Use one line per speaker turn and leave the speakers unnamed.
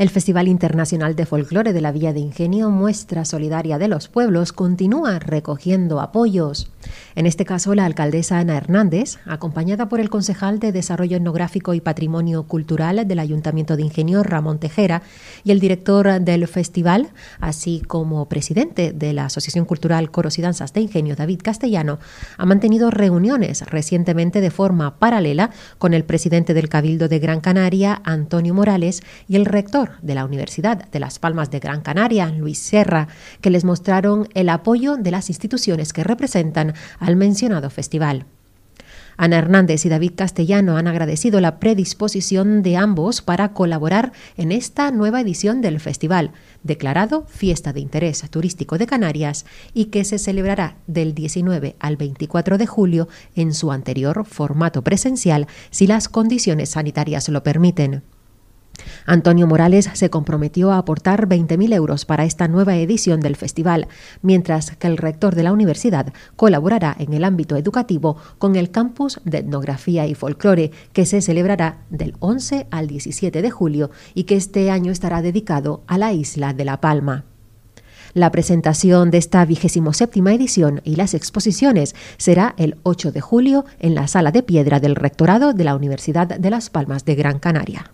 El Festival Internacional de Folclore de
la Villa de Ingenio, muestra solidaria de los pueblos, continúa recogiendo apoyos. En este caso, la alcaldesa Ana Hernández, acompañada por el concejal de Desarrollo Etnográfico y Patrimonio Cultural del Ayuntamiento de Ingenio, Ramón Tejera, y el director del festival, así como presidente de la Asociación Cultural Coros y Danzas de Ingenio, David Castellano, ha mantenido reuniones recientemente de forma paralela con el presidente del Cabildo de Gran Canaria, Antonio Morales, y el rector de la Universidad de Las Palmas de Gran Canaria, Luis Serra, que les mostraron el apoyo de las instituciones que representan al mencionado festival. Ana Hernández y David Castellano han agradecido la predisposición de ambos para colaborar en esta nueva edición del festival, declarado Fiesta de Interés Turístico de Canarias y que se celebrará del 19 al 24 de julio en su anterior formato presencial si las condiciones sanitarias lo permiten. Antonio Morales se comprometió a aportar 20.000 euros para esta nueva edición del festival, mientras que el rector de la universidad colaborará en el ámbito educativo con el campus de etnografía y folclore, que se celebrará del 11 al 17 de julio y que este año estará dedicado a la isla de La Palma. La presentación de esta vigésimo séptima edición y las exposiciones será el 8 de julio en la Sala de Piedra del Rectorado de la Universidad de Las
Palmas de Gran Canaria.